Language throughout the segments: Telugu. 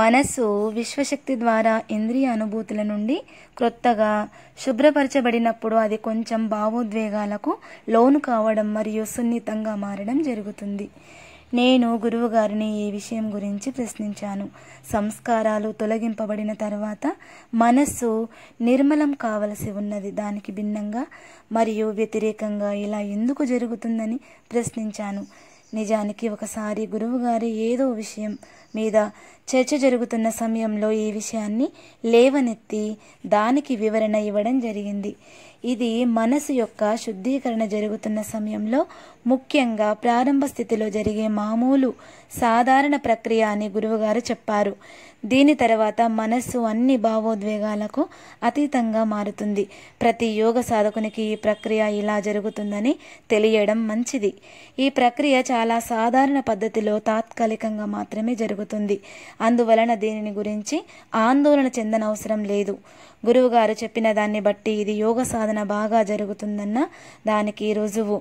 మనసు విశ్వశక్తి ద్వారా ఇంద్రియ అనుభూతుల నుండి క్రొత్తగా శుభ్రపరచబడినప్పుడు అది కొంచెం భావోద్వేగాలకు లోను కావడం మరియు సున్నితంగా మారడం జరుగుతుంది నేను గురువుగారిని ఈ విషయం గురించి ప్రశ్నించాను సంస్కారాలు తొలగింపబడిన తర్వాత మనస్సు నిర్మలం కావలసి ఉన్నది దానికి భిన్నంగా మరియు వ్యతిరేకంగా ఇలా ఎందుకు జరుగుతుందని ప్రశ్నించాను నిజానికి ఒకసారి గురువుగారి ఏదో విషయం మీద చర్చ జరుగుతున్న సమయంలో ఈ విషయాన్ని లేవనెత్తి దానికి వివరణ ఇవ్వడం జరిగింది ఇది మనసు యొక్క శుద్ధీకరణ జరుగుతున్న సమయంలో ముఖ్యంగా ప్రారంభ స్థితిలో జరిగే మామూలు సాధారణ ప్రక్రియ అని గురువుగారు చెప్పారు దీని తర్వాత మనస్సు అన్ని భావోద్వేగాలకు అతీతంగా మారుతుంది ప్రతి యోగ సాధకునికి ఈ ప్రక్రియ ఇలా జరుగుతుందని తెలియడం మంచిది ఈ ప్రక్రియ చాలా సాధారణ పద్ధతిలో తాత్కాలికంగా మాత్రమే జరుగుతుంది అందువలన దీనిని గురించి ఆందోళన చెందనవసరం లేదు గురువుగారు చెప్పిన దాన్ని బట్టి ఇది యోగ సాధన బాగా జరుగుతుందన్న దానికి రుజువు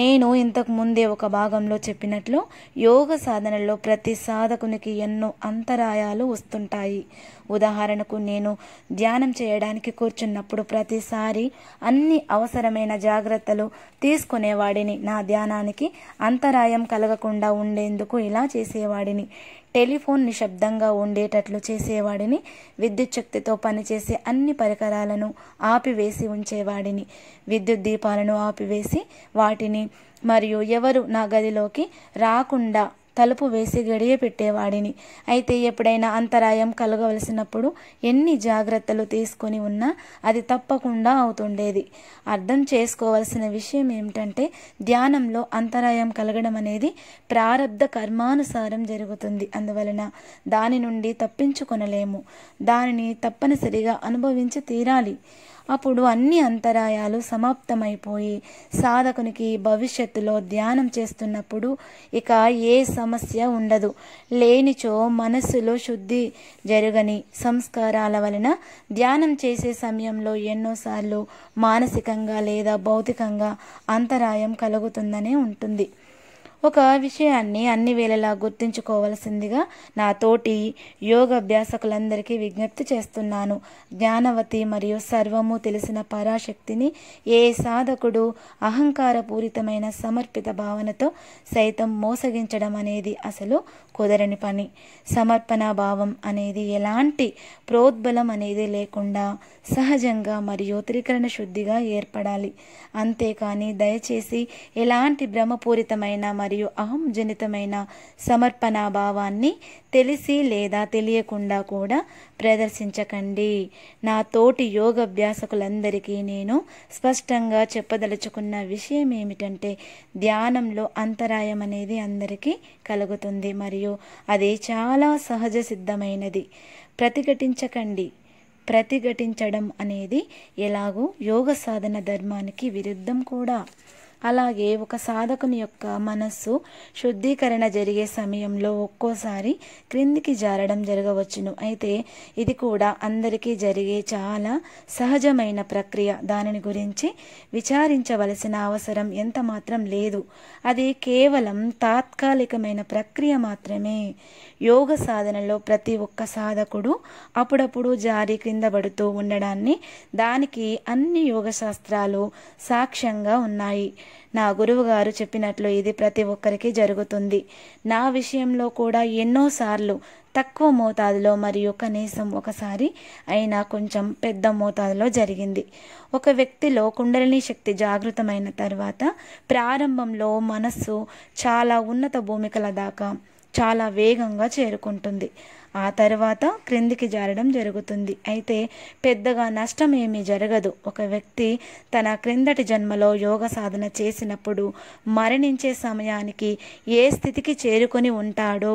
నేను ఇంతకు ముందే ఒక భాగంలో చెప్పినట్లు యోగ సాధనలో ప్రతి సాధకునికి ఎన్నో అంతరాయాలు వస్తుంటాయి ఉదాహరణకు నేను ధ్యానం చేయడానికి కూర్చున్నప్పుడు ప్రతిసారి అన్ని అవసరమైన జాగ్రత్తలు తీసుకునేవాడిని నా ధ్యానానికి అంతరాయం కలగకుండా ఉండేందుకు ఇలా చేసేవాడిని టెలిఫోన్ నిశ్శబ్దంగా ఉండేటట్లు చేసేవాడిని విద్యుత్ శక్తితో పనిచేసే అన్ని పరికరాలను ఆపివేసి ఉంచేవాడిని విద్యుత్ దీపాలను ఆపివేసి వాటిని మరియు ఎవరు నా గదిలోకి రాకుండా తలుపు వేసి గడియ పెట్టేవాడిని అయితే ఎప్పుడైనా అంతరాయం కలగవలసినప్పుడు ఎన్ని జాగ్రత్తలు తీసుకొని ఉన్నా అది తప్పకుండా అవుతుండేది అర్థం చేసుకోవలసిన విషయం ఏమిటంటే ధ్యానంలో అంతరాయం కలగడం అనేది ప్రారంధ కర్మానుసారం జరుగుతుంది అందువలన దాని నుండి తప్పించుకొనలేము దానిని తప్పనిసరిగా అనుభవించి తీరాలి అప్పుడు అన్ని అంతరాయాలు సమాప్తమైపోయి సాధకునికి భవిష్యత్తులో ధ్యానం చేస్తున్నప్పుడు ఇక ఏ సమస్య ఉండదు లేనిచో మనస్సులో శుద్ధి జరగని సంస్కారాల వలన ధ్యానం చేసే సమయంలో ఎన్నోసార్లు మానసికంగా లేదా భౌతికంగా అంతరాయం కలుగుతుందనే ఉంటుంది ఒక విషయాన్ని అన్ని వేళలా గుర్తుంచుకోవలసిందిగా నా తోటి యోగాభ్యాసకులందరికీ విజ్ఞప్తి చేస్తున్నాను జ్ఞానవతి మరియు సర్వము తెలిసిన పరాశక్తిని ఏ సాధకుడు అహంకారపూరితమైన సమర్పిత భావనతో సైతం మోసగించడం అనేది అసలు కుదరని పని సమర్పణ భావం అనేది ఎలాంటి ప్రోద్బలం అనేది లేకుండా సహజంగా మరియు త్రికరణ శుద్ధిగా ఏర్పడాలి అంతేకాని దయచేసి ఎలాంటి భ్రమపూరితమైన మరియు అహం జనితమైన సమర్పణ భావాన్ని తెలిసి లేదా తెలియకుండా కూడా ప్రదర్శించకండి నా తోటి యోగ అభ్యాసకులందరికీ నేను స్పష్టంగా చెప్పదలుచుకున్న విషయం ఏమిటంటే ధ్యానంలో అంతరాయం అనేది అందరికీ కలుగుతుంది మరియు అది చాలా సహజ సిద్ధమైనది ప్రతిఘటించకండి ప్రతిఘటించడం అనేది ఎలాగూ యోగ సాధన ధర్మానికి విరుద్ధం కూడా అలాగే ఒక సాధకుని యొక్క మనస్సు శుద్ధీకరణ జరిగే సమయంలో ఒక్కోసారి క్రిందికి జారడం జరగవచ్చును అయితే ఇది కూడా అందరికీ జరిగే చాలా సహజమైన ప్రక్రియ దానిని గురించి విచారించవలసిన అవసరం ఎంత మాత్రం లేదు అది కేవలం తాత్కాలికమైన ప్రక్రియ మాత్రమే యోగ సాధనలో ప్రతి ఒక్క సాధకుడు అప్పుడప్పుడు జారి క్రింద పడుతూ ఉండడాన్ని దానికి అన్ని యోగ శాస్త్రాలు సాక్ష్యంగా ఉన్నాయి నా గురువు గారు చెప్పినట్లు ఇది ప్రతి ఒక్కరికి జరుగుతుంది నా విషయంలో కూడా ఎన్నోసార్లు తక్కువ మోతాదులో మరియు కనీసం ఒకసారి అయినా కొంచెం పెద్ద మోతాదులో జరిగింది ఒక వ్యక్తిలో కుండలిని శక్తి జాగృతమైన తర్వాత ప్రారంభంలో మనస్సు చాలా ఉన్నత భూమికల దాకా చాలా వేగంగా చేరుకుంటుంది ఆ తర్వాత క్రిందికి జారడం జరుగుతుంది అయితే పెద్దగా నష్టం ఏమీ జరగదు ఒక వ్యక్తి తన క్రిందటి జన్మలో యోగ సాధన చేసినప్పుడు మరణించే సమయానికి ఏ స్థితికి చేరుకొని ఉంటాడో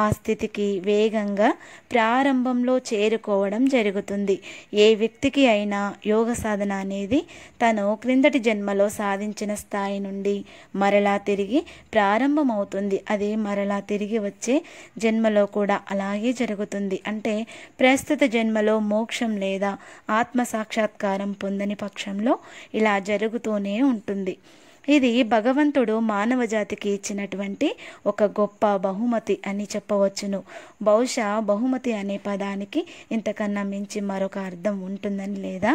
ఆ స్థితికి వేగంగా ప్రారంభంలో చేరుకోవడం జరుగుతుంది ఏ వ్యక్తికి అయినా యోగ సాధన అనేది తను క్రిందటి జన్మలో సాధించిన స్థాయి నుండి మరలా తిరిగి ప్రారంభమవుతుంది అది మరలా తిరిగి వచ్చే జన్మలో కూడా అలా అలాగే జరుగుతుంది అంటే ప్రస్తుత జన్మలో మోక్షం లేదా ఆత్మ సాక్షాత్కారం పొందని పక్షంలో ఇలా జరుగుతూనే ఉంటుంది ఇది భగవంతుడు మానవ జాతికి ఇచ్చినటువంటి ఒక గొప్ప బహుమతి అని చెప్పవచ్చును బహుశా బహుమతి అనే పదానికి ఇంతకన్నా మించి మరొక అర్థం ఉంటుందని లేదా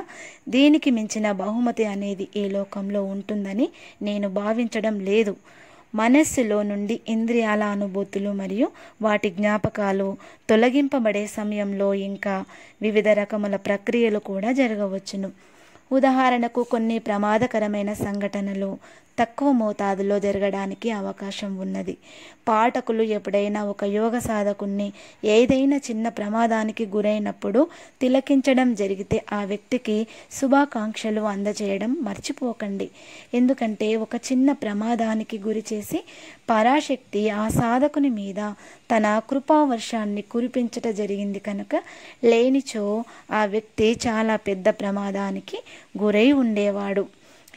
దీనికి మించిన బహుమతి అనేది ఈ లోకంలో ఉంటుందని నేను భావించడం లేదు మనస్సులో నుండి ఇంద్రియాల అనుభూతులు మరియు వాటి జ్ఞాపకాలు తొలగింపబడే సమయంలో ఇంకా వివిధ రకముల ప్రక్రియలు కూడా జరగవచ్చును ఉదాహరణకు కొన్ని ప్రమాదకరమైన సంఘటనలు తక్కువ మోతాదులో జరగడానికి అవకాశం ఉన్నది పాఠకులు ఎప్పుడైనా ఒక యోగ సాధకుణ్ణి ఏదైనా చిన్న ప్రమాదానికి గురైనప్పుడు తిలకించడం జరిగితే ఆ వ్యక్తికి శుభాకాంక్షలు అందజేయడం మర్చిపోకండి ఎందుకంటే ఒక చిన్న ప్రమాదానికి గురి చేసి పరాశక్తి ఆ సాధకుని మీద తన కృపావర్షాన్ని కురిపించట జరిగింది కనుక లేనిచో ఆ వ్యక్తి చాలా పెద్ద ప్రమాదానికి గురై ఉండేవాడు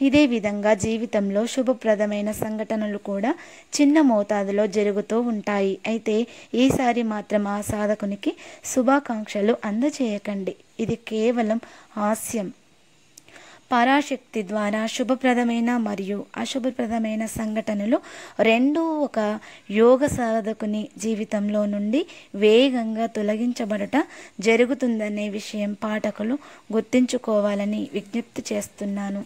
ఇదే విధంగా జీవితంలో శుభప్రదమైన సంఘటనలు కూడా చిన్న మోతాదులో జరుగుతూ ఉంటాయి అయితే ఈసారి మాత్రం ఆ సాధకునికి శుభాకాంక్షలు అందచేయకండి ఇది కేవలం హాస్యం పరాశక్తి ద్వారా శుభప్రదమైన మరియు అశుభప్రదమైన సంఘటనలు రెండూ ఒక యోగ సాధకుని జీవితంలో నుండి వేగంగా తొలగించబడట జరుగుతుందనే విషయం పాఠకులు గుర్తుంచుకోవాలని విజ్ఞప్తి చేస్తున్నాను